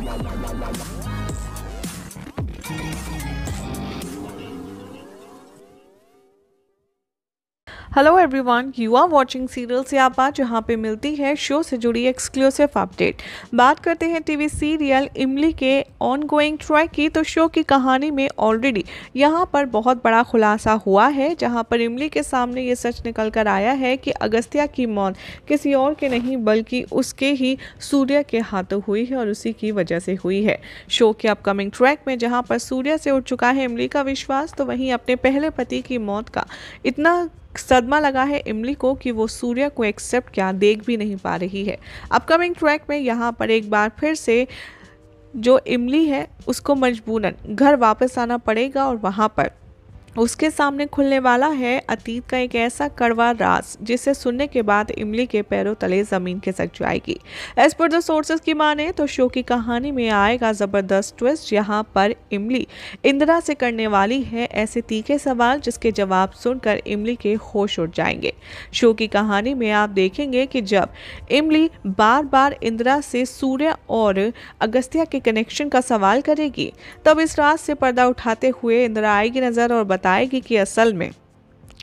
わあ hello everyone you are watching serial से आप आज यहाँ पे मिलती है शो से जुड़ी एक्सक्लूसिव अपडेट बात करते हैं टीवी सीरियल इमली के ऑनगोइंग ट्रैक की तो शो की कहानी में ऑलरेडी यहाँ पर बहुत बड़ा खुलासा हुआ है जहाँ पर इमली के सामने ये सच निकल कर आया है कि अगस्त्या की मौत किसी और के नहीं बल्कि उसके ही सूर्य के हाथों हुई है और उसी की वजह से हुई है शो के अपकमिंग ट्रैक में जहाँ पर सूर्य से उठ चुका है इमली का विश्वास तो वहीं अपने पहले पति की मौत का इतना सदमा लगा है इमली को कि वो सूर्य को एक्सेप्ट क्या देख भी नहीं पा रही है अपकमिंग ट्रैक में यहाँ पर एक बार फिर से जो इमली है उसको मजबूरन घर वापस आना पड़ेगा और वहाँ पर उसके सामने खुलने वाला है अतीत का एक ऐसा कड़वा राज जिसे सुनने के बाद इमली के पैरों तले जमीन सक जाएगी एज पर द की माने तो शो की कहानी में आएगा जबरदस्त ट्विस्ट यहाँ पर इमली इंदिरा से करने वाली है ऐसे तीखे सवाल जिसके जवाब सुनकर इमली के होश उठ जाएंगे शो की कहानी में आप देखेंगे कि जब इमली बार बार इंदिरा से सूर्य और अगस्त्या के कनेक्शन का सवाल करेगी तब इस राज से पर्दा उठाते हुए इंदिरा आएगी नजर और बताएगी कि असल में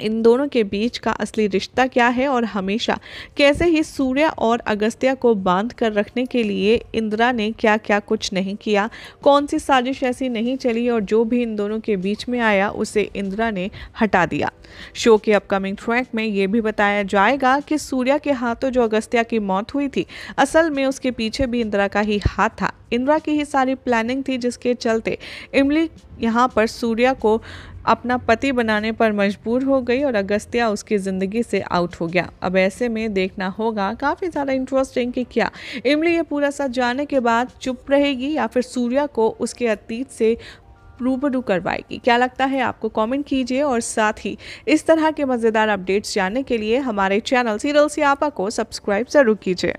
इन दोनों के बीच का असली रिश्ता क्या है और हमेशा कैसे ही सूर्य और अगस्त्या को बांध कर रखने के लिए इंदिरा ने क्या क्या कुछ नहीं किया कौन सी साजिश ऐसी नहीं चली और जो भी इन दोनों के बीच में आया उसे इंदिरा ने हटा दिया शो के अपकमिंग ट्रैक में ये भी बताया जाएगा कि सूर्य के हाथों जो अगस्त्या की मौत हुई थी असल में उसके पीछे भी इंदिरा का ही हाथ था इंदिरा की ही सारी प्लानिंग थी जिसके चलते इमली यहाँ पर सूर्या को अपना पति बनाने पर मजबूर हो गई और अगस्त्या उसकी ज़िंदगी से आउट हो गया अब ऐसे में देखना होगा काफ़ी ज़्यादा इंटरेस्टिंग कि क्या इमली ये पूरा सा जाने के बाद चुप रहेगी या फिर सूर्या को उसके अतीत से रूबरू करवाएगी क्या लगता है आपको कमेंट कीजिए और साथ ही इस तरह के मज़ेदार अपडेट्स जानने के लिए हमारे चैनल सीरियल सियापा को सब्सक्राइब ज़रूर कीजिए